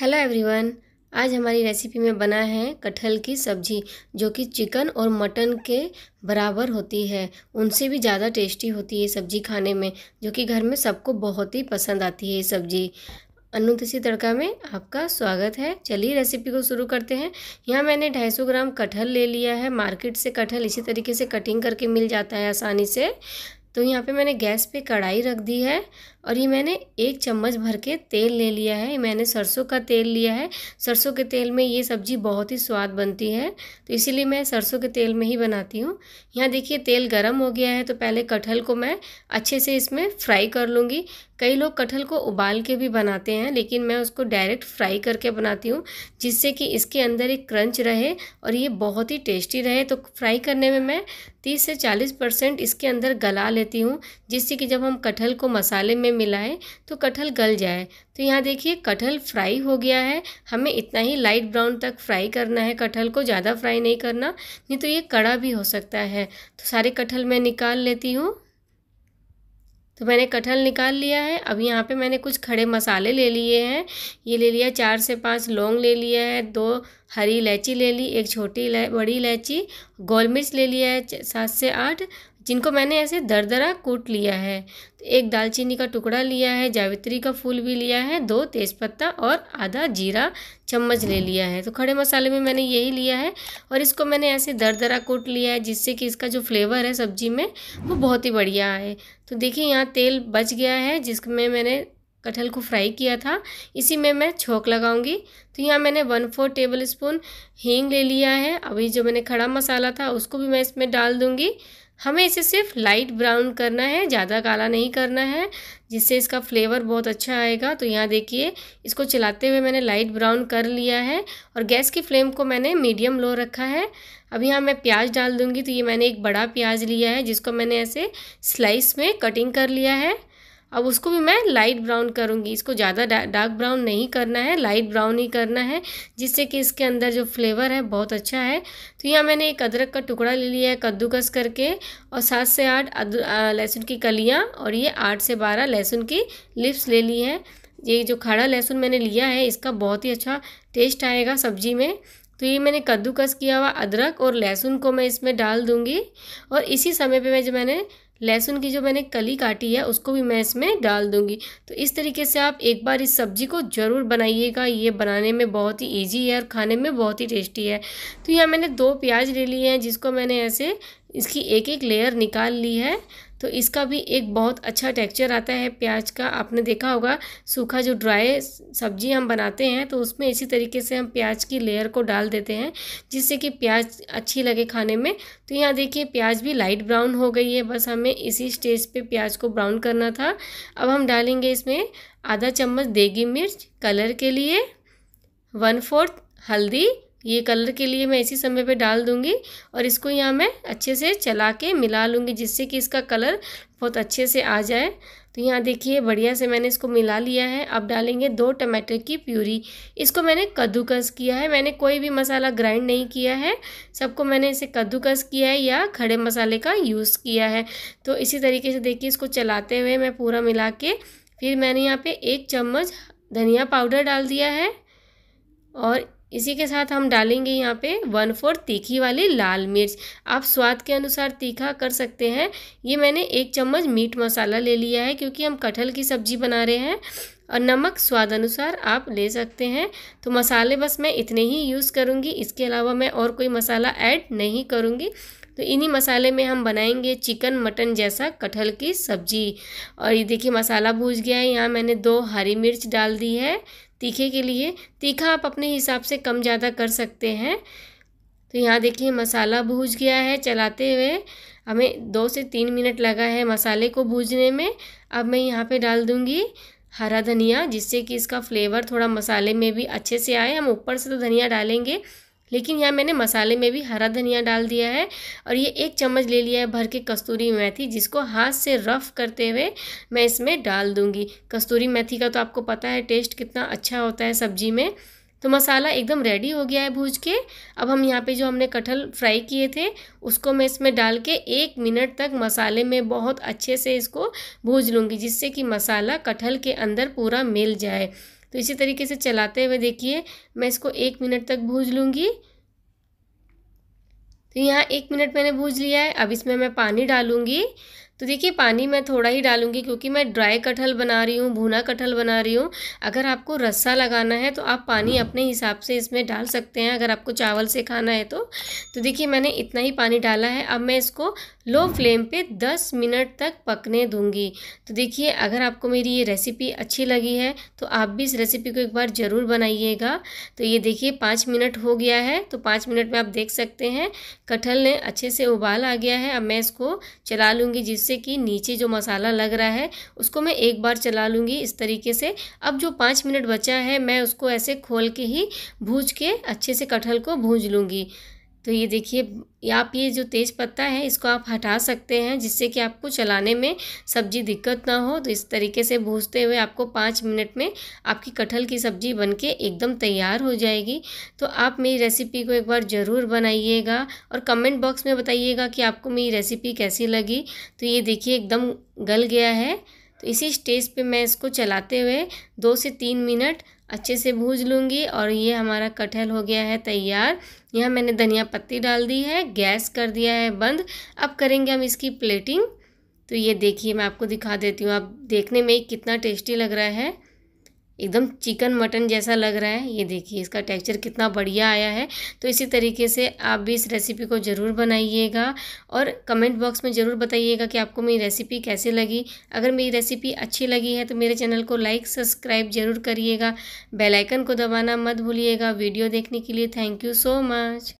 Hello everyone आज हमारी recipe में बना है कटहल की सब्जी जो कि चिकन और मटन के बराबर होती है उनसे भी ज़्यादा टेस्टी होती है सब्जी खाने में जो कि घर में सबको बहुत ही पसंद आती है ये सब्जी तसी तड़का में आपका स्वागत है चलिए रेसिपी को शुरू करते हैं यहाँ मैंने 250 ग्राम कटहल ले लिया है मार्केट से कटहल इसी तरीके से कटिंग करके मिल जाता है आसानी से तो यहाँ पे मैंने गैस पे कढ़ाई रख दी है और ये मैंने एक चम्मच भर के तेल ले लिया है मैंने सरसों का तेल लिया है सरसों के तेल में ये सब्ज़ी बहुत ही स्वाद बनती है तो इसीलिए मैं सरसों के तेल में ही बनाती हूँ यहाँ देखिए तेल गर्म हो गया है तो पहले कटहल को मैं अच्छे से इसमें फ्राई कर लूँगी कई लोग कटहल को उबाल के भी बनाते हैं लेकिन मैं उसको डायरेक्ट फ्राई करके बनाती हूँ जिससे कि इसके अंदर एक क्रंच रहे और ये बहुत ही टेस्टी रहे तो फ्राई करने में मैं तीस से चालीस परसेंट इसके अंदर गला रहती हूँ जिससे कि जब हम कटहल को मसाले में मिलाएं तो कटहल गल जाए तो यहाँ देखिए कटहल फ्राई हो गया है हमें इतना ही लाइट ब्राउन तक फ्राई करना है कटहल को ज़्यादा फ्राई नहीं करना नहीं तो ये कड़ा भी हो सकता है तो सारे कटहल मैं निकाल लेती हूँ तो मैंने कटहल निकाल लिया है अब यहाँ पे मैंने कुछ खड़े मसाले ले लिए हैं ये ले लिया चार से पांच लौंग ले लिया है दो हरी इलायची ले ली एक छोटी बड़ी इलायची गोल मिर्च ले लिया है सात से आठ जिनको मैंने ऐसे दर दरा कूट लिया है तो एक दालचीनी का टुकड़ा लिया है जावित्री का फूल भी लिया है दो तेज़पत्ता और आधा जीरा चम्मच ले लिया है तो खड़े मसाले में मैंने यही लिया है और इसको मैंने ऐसे दर दरा कूट लिया है जिससे कि इसका जो फ्लेवर है सब्जी में वो बहुत ही बढ़िया है तो देखिए यहाँ तेल बच गया है जिसमें मैंने कटहल को फ्राई किया था इसी में मैं छोंक लगाऊंगी तो यहाँ मैंने वन फोर टेबल स्पून हींग ले लिया है अभी जो मैंने खड़ा मसाला था उसको भी मैं इसमें डाल दूँगी हमें इसे सिर्फ लाइट ब्राउन करना है ज़्यादा काला नहीं करना है जिससे इसका फ्लेवर बहुत अच्छा आएगा तो यहाँ देखिए इसको चलाते हुए मैंने लाइट ब्राउन कर लिया है और गैस की फ्लेम को मैंने मीडियम लो रखा है अब यहाँ मैं प्याज डाल दूँगी तो ये मैंने एक बड़ा प्याज लिया है जिसको मैंने ऐसे स्लाइस में कटिंग कर लिया है अब उसको भी मैं लाइट ब्राउन करूँगी इसको ज़्यादा डार्क ब्राउन नहीं करना है लाइट ब्राउन ही करना है जिससे कि इसके अंदर जो फ्लेवर है बहुत अच्छा है तो यहाँ मैंने एक अदरक का टुकड़ा ले लिया है कद्दूकस करके और सात से आठ लहसुन की कलियाँ और ये आठ से बारह लहसुन की लिप्स ले ली है ये जो खड़ा लहसुन मैंने लिया है इसका बहुत ही अच्छा टेस्ट आएगा सब्जी में तो ये मैंने कद्दूकस किया हुआ अदरक और लहसुन को मैं इसमें डाल दूँगी और इसी समय पे मैं जो मैंने लहसुन की जो मैंने कली काटी है उसको भी मैं इसमें डाल दूंगी तो इस तरीके से आप एक बार इस सब्जी को ज़रूर बनाइएगा ये बनाने में बहुत ही इजी है और खाने में बहुत ही टेस्टी है तो यहाँ मैंने दो प्याज ले लिए हैं जिसको मैंने ऐसे इसकी एक एक लेयर निकाल ली है तो इसका भी एक बहुत अच्छा टेक्सचर आता है प्याज का आपने देखा होगा सूखा जो ड्राई सब्जी हम बनाते हैं तो उसमें इसी तरीके से हम प्याज की लेयर को डाल देते हैं जिससे कि प्याज अच्छी लगे खाने में तो यहाँ देखिए प्याज भी लाइट ब्राउन हो गई है बस हमें इसी स्टेज पे प्याज को ब्राउन करना था अब हम डालेंगे इसमें आधा चम्मच देगी मिर्च कलर के लिए वन फोर्थ हल्दी ये कलर के लिए मैं इसी समय पे डाल दूँगी और इसको यहाँ मैं अच्छे से चला के मिला लूँगी जिससे कि इसका कलर बहुत अच्छे से आ जाए तो यहाँ देखिए बढ़िया से मैंने इसको मिला लिया है अब डालेंगे दो टमाटर की प्यूरी इसको मैंने कद्दूकस किया है मैंने कोई भी मसाला ग्राइंड नहीं किया है सबको मैंने इसे कद्दूकस किया है या खड़े मसाले का यूज़ किया है तो इसी तरीके से देखिए इसको चलाते हुए मैं पूरा मिला के फिर मैंने यहाँ पर एक चम्मच धनिया पाउडर डाल दिया है और इसी के साथ हम डालेंगे यहाँ पे वन फोर तीखी वाली लाल मिर्च आप स्वाद के अनुसार तीखा कर सकते हैं ये मैंने एक चम्मच मीट मसाला ले लिया है क्योंकि हम कटहल की सब्जी बना रहे हैं और नमक स्वाद अनुसार आप ले सकते हैं तो मसाले बस मैं इतने ही यूज़ करूँगी इसके अलावा मैं और कोई मसाला ऐड नहीं करूँगी तो इन्हीं मसाले में हम बनाएंगे चिकन मटन जैसा कटहल की सब्जी और ये देखिए मसाला भूज गया है यहाँ मैंने दो हरी मिर्च डाल दी है तीखे के लिए तीखा आप अपने हिसाब से कम ज़्यादा कर सकते हैं तो यहाँ देखिए मसाला भूज गया है चलाते हुए हमें दो से तीन मिनट लगा है मसाले को भूजने में अब मैं यहाँ पे डाल दूँगी हरा धनिया जिससे कि इसका फ्लेवर थोड़ा मसाले में भी अच्छे से आए हम ऊपर से तो धनिया डालेंगे लेकिन यहाँ मैंने मसाले में भी हरा धनिया डाल दिया है और ये एक चम्मच ले लिया है भर के कस्तूरी मेथी जिसको हाथ से रफ़ करते हुए मैं इसमें डाल दूँगी कस्तूरी मेथी का तो आपको पता है टेस्ट कितना अच्छा होता है सब्जी में तो मसाला एकदम रेडी हो गया है भूज के अब हम यहाँ पे जो हमने कटहल फ्राई किए थे उसको मैं इसमें डाल के एक मिनट तक मसाले में बहुत अच्छे से इसको भूज लूँगी जिससे कि मसाला कटहल के अंदर पूरा मिल जाए तो इसी तरीके से चलाते हुए देखिए मैं इसको एक मिनट तक भूज लूँगी तो यहाँ एक मिनट मैंने भूज लिया है अब इसमें मैं पानी डालूँगी तो देखिए पानी मैं थोड़ा ही डालूंगी क्योंकि मैं ड्राई कटहल बना रही हूँ भुना कटहल बना रही हूँ अगर आपको रस्सा लगाना है तो आप पानी हम्म। अपने हिसाब से इसमें डाल सकते हैं अगर आपको चावल से खाना है तो तो देखिए मैंने इतना ही पानी डाला है अब मैं इसको लो फ्लेम पे 10 मिनट तक पकने दूंगी तो देखिए अगर आपको मेरी ये रेसिपी अच्छी लगी है तो आप भी इस रेसिपी को एक बार ज़रूर बनाइएगा तो ये देखिए पाँच मिनट हो गया है तो पाँच मिनट में आप देख सकते हैं कटहल ने अच्छे से उबाल आ गया है अब मैं इसको चला लूँगी जिस जिससे कि नीचे जो मसाला लग रहा है उसको मैं एक बार चला लूँगी इस तरीके से अब जो पाँच मिनट बचा है मैं उसको ऐसे खोल के ही भूज के अच्छे से कटहल को भूज लूँगी तो ये देखिए आप ये जो तेज पत्ता है इसको आप हटा सकते हैं जिससे कि आपको चलाने में सब्जी दिक्कत ना हो तो इस तरीके से भूजते हुए आपको पाँच मिनट में आपकी कटहल की सब्जी बनके एकदम तैयार हो जाएगी तो आप मेरी रेसिपी को एक बार ज़रूर बनाइएगा और कमेंट बॉक्स में बताइएगा कि आपको मेरी रेसिपी कैसी लगी तो ये देखिए एकदम गल गया है तो इसी स्टेज पे मैं इसको चलाते हुए दो से तीन मिनट अच्छे से भूज लूँगी और ये हमारा कटहल हो गया है तैयार यहाँ मैंने धनिया पत्ती डाल दी है गैस कर दिया है बंद अब करेंगे हम इसकी प्लेटिंग तो ये देखिए मैं आपको दिखा देती हूँ आप देखने में कितना टेस्टी लग रहा है एकदम चिकन मटन जैसा लग रहा है ये देखिए इसका टेक्सचर कितना बढ़िया आया है तो इसी तरीके से आप भी इस रेसिपी को ज़रूर बनाइएगा और कमेंट बॉक्स में ज़रूर बताइएगा कि आपको मेरी रेसिपी कैसे लगी अगर मेरी रेसिपी अच्छी लगी है तो मेरे चैनल को लाइक सब्सक्राइब ज़रूर करिएगा बेलाइकन को दबाना मत भूलिएगा वीडियो देखने के लिए थैंक यू सो मच